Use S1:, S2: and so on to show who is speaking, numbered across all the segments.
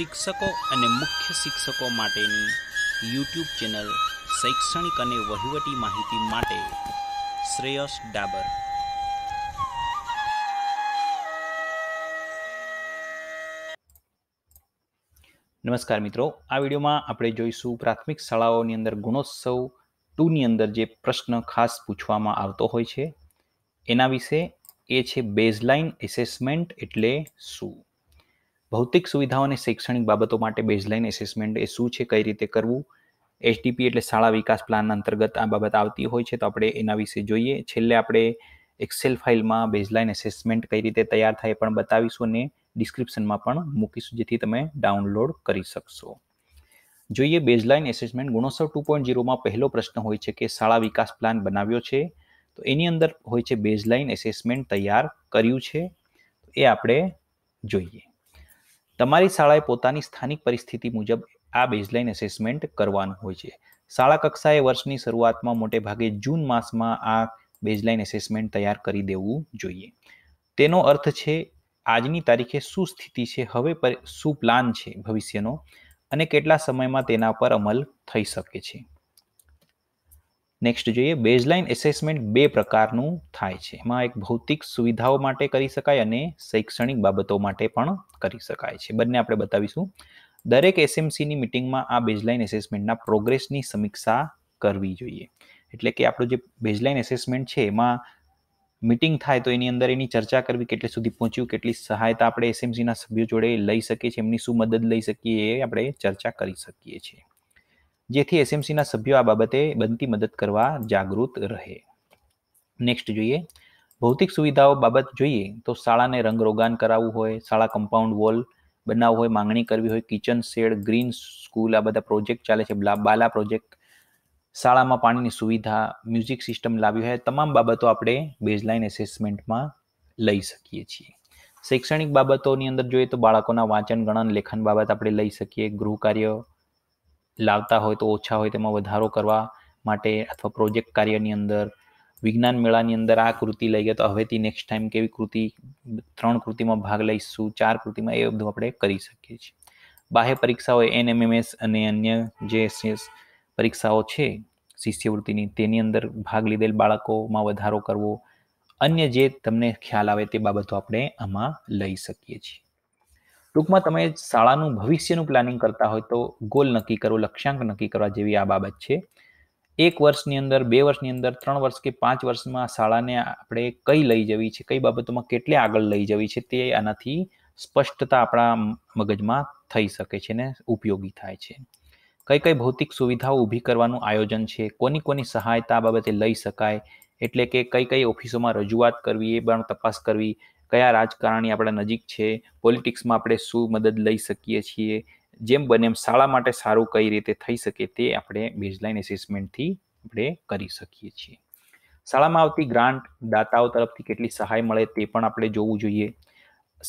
S1: શિક્ષકો અને મુખ્ય શિક્ષકો માટેની યુટ્યુબ ચેનલ શૈક્ષણિક અને વહીવટી માહિતી માટે શ્રેયસ ડાબર નમસ્કાર મિત્રો આ વિડીયોમાં આપણે જોઈશું પ્રાથમિક શાળાઓની અંદર ગુણોત્સવ ટુની અંદર જે પ્રશ્ન ખાસ પૂછવામાં આવતો હોય છે એના વિશે એ છે બેઝલાઇન એસેસમેન્ટ એટલે શું ભૌતિક સુવિધાઓ અને શૈક્ષણિક બાબતો માટે બેઝલાઇન એસેસમેન્ટ એ શું છે કઈ રીતે કરવું એચડીપી એટલે શાળા વિકાસ પ્લાન અંતર્ગત આ બાબત આવતી હોય છે તો આપણે એના વિશે જોઈએ છેલ્લે આપણે એક્સેલ ફાઇલમાં બેઝલાઇન એસેસમેન્ટ કઈ રીતે તૈયાર થાય પણ બતાવીશું અને ડિસ્ક્રિપ્શનમાં પણ મૂકીશું જેથી તમે ડાઉનલોડ કરી શકશો જોઈએ baseline assessment Gunotsav two point જીરોમાં પહેલો પ્રશ્ન હોય છે કે શાળા વિકાસ પ્લાન બનાવ્યો છે તો એની અંદર હોય છે બેઝલાઇન એસેસમેન્ટ તૈયાર કર્યું છે એ આપણે જોઈએ તમારી શાળાએ પોતાની સ્થાનિક પરિસ્થિતિ મુજબ આ બેઝલાઇન એસેસમેન્ટ કરવાનું હોય છે શાળા કક્ષાએ વર્ષની શરૂઆતમાં મોટે ભાગે જૂન માસમાં આ બેઝલાઇન એસેસમેન્ટ તૈયાર કરી દેવું જોઈએ તેનો અર્થ છે આજની તારીખે શું સ્થિતિ છે હવે પર શું પ્લાન છે ભવિષ્યનો અને કેટલા સમયમાં તેના પર અમલ થઈ શકે છે નેક્સ્ટ જોઈએ બેઝલાઇન એસેસમેન્ટ બે પ્રકારનું થાય છે એમાં એક ભૌતિક સુવિધાઓ માટે કરી શકાય અને શૈક્ષણિક બાબતો માટે પણ કરી શકાય છે બંને આપણે બતાવીશું દરેક એસએમસીની મિટિંગમાં આ બેઝલાઇન એસેસમેન્ટના પ્રોગ્રેસની સમીક્ષા કરવી જોઈએ એટલે કે આપણું જે બેઝલાઇન એસેસમેન્ટ છે એમાં મિટિંગ થાય તો એની અંદર એની ચર્ચા કરવી કેટલી સુધી પહોંચ્યું કેટલી સહાયતા આપણે એસએમસીના સભ્યો જોડે લઈ શકીએ છીએ એમની શું મદદ લઈ શકીએ એ આપણે ચર્ચા કરી શકીએ છીએ જેથી એસએમસીના સભ્યો આ બાબતે બનતી મદદ કરવા જાગૃત રહે નેક્સ્ટ જોઈએ ભૌતિક સુવિધાઓ બાબત જોઈએ તો શાળાને રંગરોગાન કરાવવું હોય શાળા કમ્પાઉન્ડ વોલ બનાવવું હોય માંગણી કરવી હોય કિચન શેડ ગ્રીન સ્કૂલ આ બધા પ્રોજેક્ટ ચાલે છે બાલા પ્રોજેક્ટ શાળામાં પાણીની સુવિધા મ્યુઝિક સિસ્ટમ લાવી હોય તમામ બાબતો આપણે બેઝલાઇન એસેસમેન્ટમાં લઈ શકીએ છીએ શૈક્ષણિક બાબતોની અંદર જોઈએ તો બાળકોના વાંચન ગણન લેખન બાબત આપણે લઈ શકીએ ગૃહ કાર્ય લાવતા હોય તો ઓછા હોય તેમાં વધારો કરવા માટે અથવા પ્રોજેક્ટ કાર્યની અંદર વિજ્ઞાન મેળાની અંદર આ કૃતિ લઈ ગયા તો હવેથી નેક્સ્ટ ટાઈમ કેવી કૃતિ ત્રણ કૃતિમાં ભાગ લઈશું ચાર કૃતિમાં એ બધું આપણે કરી શકીએ છીએ બાહ્ય પરીક્ષા એન એમએમએસ અને અન્ય જે પરીક્ષાઓ છે શિષ્યવૃત્તિની તેની અંદર ભાગ લીધેલ બાળકોમાં વધારો કરવો અન્ય જે તમને ખ્યાલ આવે તે બાબતો આપણે આમાં લઈ શકીએ છીએ ટૂંકમાં તમે શાળાનું ભવિષ્યનું પ્લાનિંગ કરતા હોય તો ગોલ નક્કી કરો લક્ષ્યાંક નક્કી કરવા જેવી આ બાબત છે એક વર્ષની અંદર બે વર્ષની અંદર ત્રણ વર્ષ કે પાંચ વર્ષમાં શાળાને આપણે કઈ લઈ જવી છે કઈ બાબતોમાં કેટલી આગળ લઈ જવી છે તે આનાથી સ્પષ્ટતા આપણા મગજમાં થઈ શકે છે ને ઉપયોગી થાય છે કઈ કઈ ભૌતિક સુવિધાઓ ઊભી કરવાનું આયોજન છે કોની કોની સહાયતા આ બાબતે લઈ શકાય એટલે કે કઈ કઈ ઓફિસોમાં રજૂઆત કરવી એ પણ તપાસ કરવી કયા રાજકારણી આપણા નજીક છે પોલિટિક્સમાં આપણે શું મદદ લઈ શકીએ છીએ જેમ બને એમ શાળા માટે સારું કઈ રીતે થઈ શકે તે આપણે બેઝલાઇન એસેસમેન્ટથી આપણે કરી શકીએ છીએ શાળામાં આવતી ગ્રાન્ટ દાતાઓ તરફથી કેટલી સહાય મળે તે પણ આપણે જોવું જોઈએ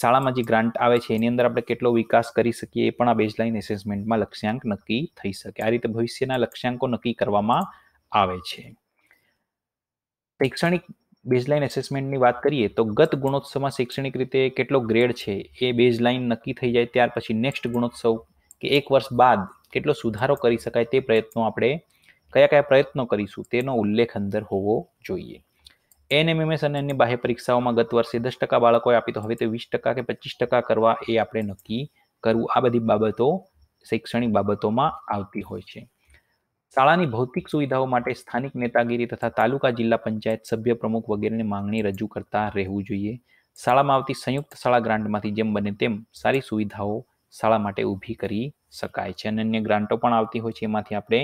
S1: શાળામાં જે ગ્રાન્ટ આવે છે એની અંદર આપણે કેટલો વિકાસ કરી શકીએ એ પણ આ બેઝલાઇન એસેસમેન્ટમાં લક્ષ્યાંક નક્કી થઈ શકે આ રીતે ભવિષ્યના લક્ષ્યાંકો નક્કી કરવામાં આવે છે શૈક્ષણિક બેઝલાઇન એસેસમેન્ટની વાત કરીએ તો ગત ગુણોત્સવમાં શૈક્ષણિક રીતે કેટલો ગ્રેડ છે એ બેઝલાઇન નક્કી થઈ જાય ત્યાર પછી નેક્સ્ટ ગુણોત્સવ કે એક વર્ષ બાદ કેટલો સુધારો કરી શકાય તે પ્રયત્નો આપણે કયા કયા પ્રયત્નો કરીશું તેનો ઉલ્લેખ અંદર હોવો જોઈએ એનએમએમએસ અને અન્ય બાહ્ય પરીક્ષાઓમાં ગત વર્ષે દસ ટકા બાળકોએ આપી તો હવે તે વીસ ટકા કે પચીસ ટકા કરવા એ આપણે નક્કી કરવું આ બધી બાબતો શૈક્ષણિક બાબતોમાં આવતી હોય છે શાળાની ભૌતિક સુવિધાઓ માટે સ્થાનિક નેતાગીરી તથા તાલુકા જિલ્લા પંચાયત સભ્ય પ્રમુખ વગેરેની માંગણી રજૂ કરતા રહેવું જોઈએ શાળામાં આવતી સંયુક્ત શાળા ગ્રાન્ટમાંથી જેમ બને તેમ સારી સુવિધાઓ શાળા માટે ઊભી કરી શકાય છે અને અન્ય ગ્રાન્ટો પણ આવતી હોય છે એમાંથી આપણે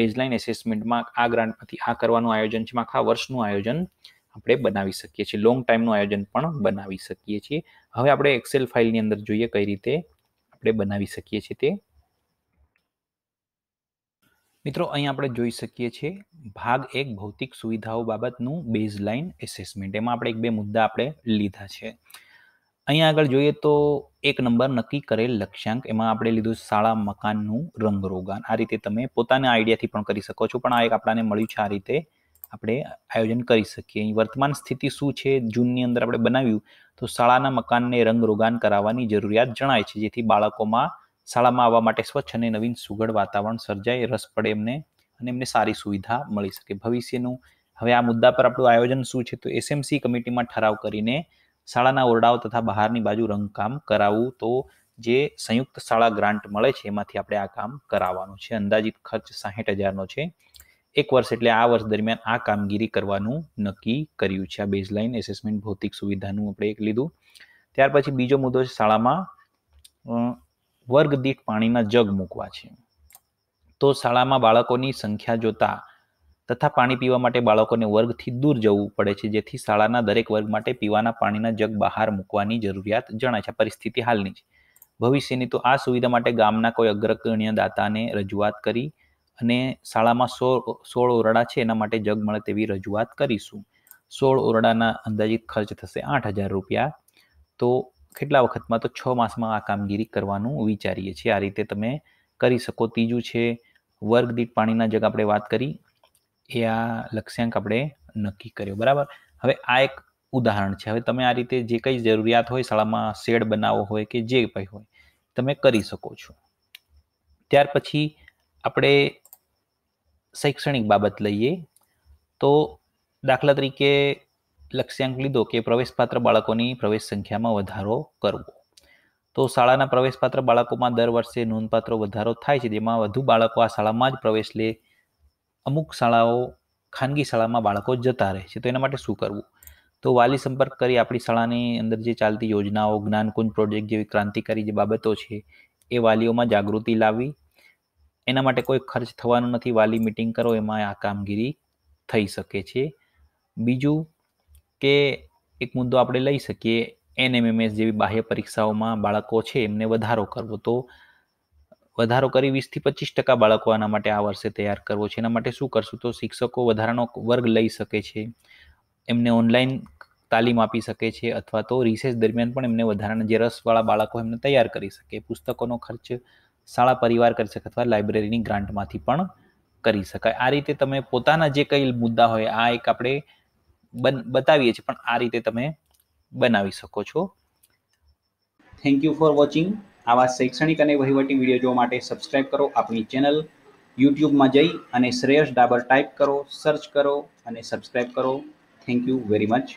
S1: બેઝલાઇન એસેસમેન્ટમાં આ ગ્રાન્ટમાંથી આ કરવાનું આયોજન છે આખા વર્ષનું આયોજન આપણે બનાવી શકીએ છીએ લોંગ ટાઈમનું આયોજન પણ બનાવી શકીએ છીએ હવે આપણે એક્સેલ ફાઇલની અંદર જોઈએ કઈ રીતે આપણે બનાવી શકીએ છીએ તે મિત્રો અહીં આપણે જોઈ શકીએ છીએ ભાગ એક ભૌતિક સુવિધાઓ બાબતનું બેઝ બેઝલાઇન એસેસમેન્ટ એમાં આપણે એક બે મુદ્દા આપણે લીધા છે અહીંયા આગળ જોઈએ તો એક નંબર નક્કી કરેલ લક્ષ્યાંક એમાં આપણે લીધું શાળા મકાનનું રંગરોગાન આ રીતે તમે પોતાના આઈડિયાથી પણ કરી શકો છો પણ આ એક આપણાને મળ્યું છે આ રીતે આપણે આયોજન કરી શકીએ અહીં વર્તમાન સ્થિતિ શું છે જૂનની અંદર આપણે બનાવ્યું તો શાળાના મકાનને રંગરોગાન કરાવવાની જરૂરિયાત જણાય છે જેથી બાળકોમાં શાળામાં આવવા માટે સ્વચ્છ અને નવીન સુઘડ વાતાવરણ સર્જાય રસ પડે એમને અને એમને સારી સુવિધા મળી શકે ભવિષ્યનું હવે આ મુદ્દા પર આપણું આયોજન શું છે તો એસએમસી કમિટીમાં ઠરાવ કરીને શાળાના ઓરડાઓ તથા બહારની બાજુ રંગકામ કરાવવું તો જે સંયુક્ત શાળા ગ્રાન્ટ મળે છે એમાંથી આપણે આ કામ કરાવવાનું છે અંદાજિત ખર્ચ સાહીઠ હજારનો છે એક વર્ષ એટલે આ વર્ષ દરમિયાન આ કામગીરી કરવાનું નક્કી કર્યું છે આ બેઝલાઇન એસેસમેન્ટ ભૌતિક સુવિધાનું આપણે એક લીધું ત્યાર પછી બીજો મુદ્દો છે શાળામાં વર્ગ દીઠ પાણીના જગ મૂકવા છે તો શાળામાં બાળકોની સંખ્યા જોતા તથા પાણી પીવા માટે બાળકોને વર્ગથી દૂર જવું પડે છે જેથી શાળાના દરેક વર્ગ માટે પીવાના પાણીના જગ બહાર મૂકવાની જરૂરિયાત જણાય છે પરિસ્થિતિ હાલની છે ભવિષ્યની તો આ સુવિધા માટે ગામના કોઈ અગ્રગણ્ય દાતાને રજૂઆત કરી અને શાળામાં સોળ સોળ ઓરડા છે એના માટે જગ મળે તેવી રજૂઆત કરીશું સોળ ઓરડાના અંદાજિત ખર્ચ થશે આઠ હજાર રૂપિયા તો કેટલા વખતમાં તો છ માસમાં આ કામગીરી કરવાનું વિચારીએ છીએ આ રીતે તમે કરી શકો ત્રીજું છે વર્ગ દીઠ પાણીના જગ આપણે વાત કરી એ આ લક્ષ્યાંક આપણે નક્કી કર્યો બરાબર હવે આ એક ઉદાહરણ છે હવે તમે આ રીતે જે કંઈ જરૂરિયાત હોય શાળામાં શેડ બનાવવો હોય કે જે કંઈ હોય તમે કરી શકો છો ત્યાર પછી આપણે શૈક્ષણિક બાબત લઈએ તો દાખલા તરીકે લક્ષ્યાંક લીધો કે પ્રવેશપાત્ર બાળકોની પ્રવેશ સંખ્યામાં વધારો કરવો તો શાળાના પ્રવેશપાત્ર બાળકોમાં દર વર્ષે નોંધપાત્ર વધારો થાય છે જેમાં વધુ બાળકો આ શાળામાં જ પ્રવેશ લે અમુક શાળાઓ ખાનગી શાળામાં બાળકો જતા રહે છે તો એના માટે શું કરવું તો વાલી સંપર્ક કરી આપણી શાળાની અંદર જે ચાલતી યોજનાઓ જ્ઞાનકુંજ પ્રોજેક્ટ જેવી ક્રાંતિકારી જે બાબતો છે એ વાલીઓમાં જાગૃતિ લાવી એના માટે કોઈ ખર્ચ થવાનો નથી વાલી મિટિંગ કરો એમાં આ કામગીરી થઈ શકે છે બીજું કે એક મુદ્દો આપણે લઈ શકીએ એનએમએમએસ જેવી બાહ્ય પરીક્ષાઓમાં બાળકો છે એમને વધારો કરવો તો વધારો કરી વીસથી પચીસ ટકા બાળકો આના માટે આ વર્ષે તૈયાર કરવો છે એના માટે શું કરશું તો શિક્ષકો વધારાનો વર્ગ લઈ શકે છે એમને ઓનલાઈન તાલીમ આપી શકે છે અથવા તો રિસેસ દરમિયાન પણ એમને વધારાના જે રસવાળા બાળકો એમને તૈયાર કરી શકે પુસ્તકોનો ખર્ચ શાળા પરિવાર કરી શકે અથવા લાઇબ્રેરીની ગ્રાન્ટમાંથી પણ કરી શકાય આ રીતે તમે પોતાના જે કઈ મુદ્દા હોય આ એક આપણે બતાવીએ છીએ પણ આ રીતે તમે બનાવી શકો છો થેન્ક યુ ફોર વોચિંગ આવા શૈક્ષણિક અને વહીવટી વિડીયો જોવા માટે સબસ્ક્રાઇબ કરો આપણી ચેનલ યુટ્યુબમાં જઈ અને શ્રેયસ ડાબર ટાઈપ કરો સર્ચ કરો અને સબસ્ક્રાઇબ કરો થેન્ક યુ વેરી મચ